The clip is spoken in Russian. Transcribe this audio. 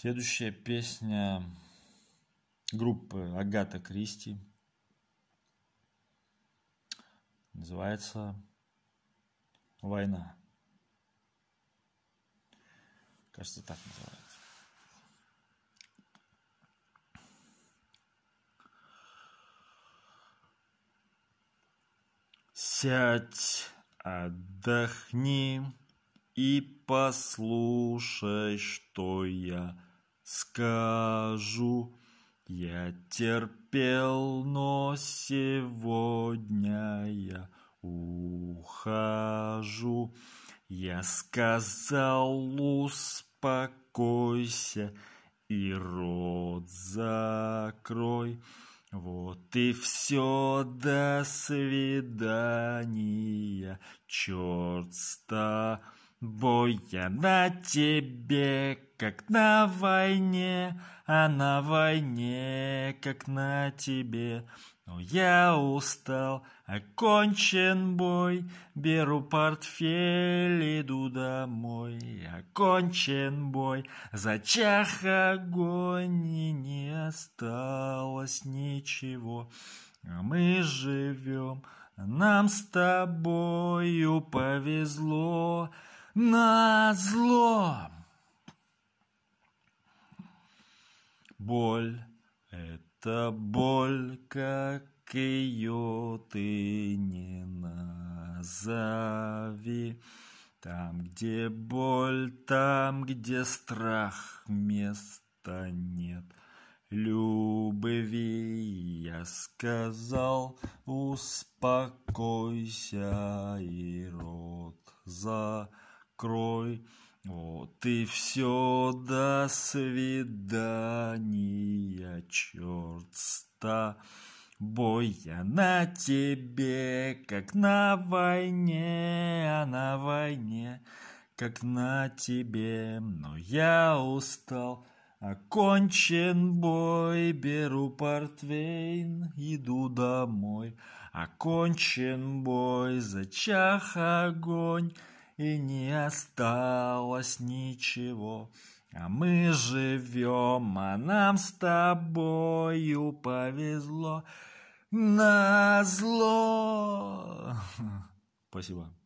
Следующая песня группы Агата Кристи. Называется «Война». Кажется, так называется. Сядь, отдохни и послушай, что я скажу. Я терпел, но сегодня я ухожу. Я сказал, успокойся и рот закрой. Вот и все, до свидания, черт с тобой. Бой я на тебе, как на войне, а на войне, как на тебе. Но я устал, окончен бой, беру портфель, иду домой. Окончен бой, зачах огонь, и не осталось ничего. А мы живем, нам с тобою повезло, на зло. Боль — это боль, как ее ты не назови. Там, где боль, там, где страх, места нет. Любви я сказал, успокойся и рот закрой открой. Вот и все, до свидания, черт с тобой. Я на тебе, как на войне, а на войне, как на тебе. Но я устал, окончен бой, беру портвейн, иду домой. Окончен бой, зачах огонь и не осталось ничего. А мы живем, а нам с тобою повезло на зло. Спасибо.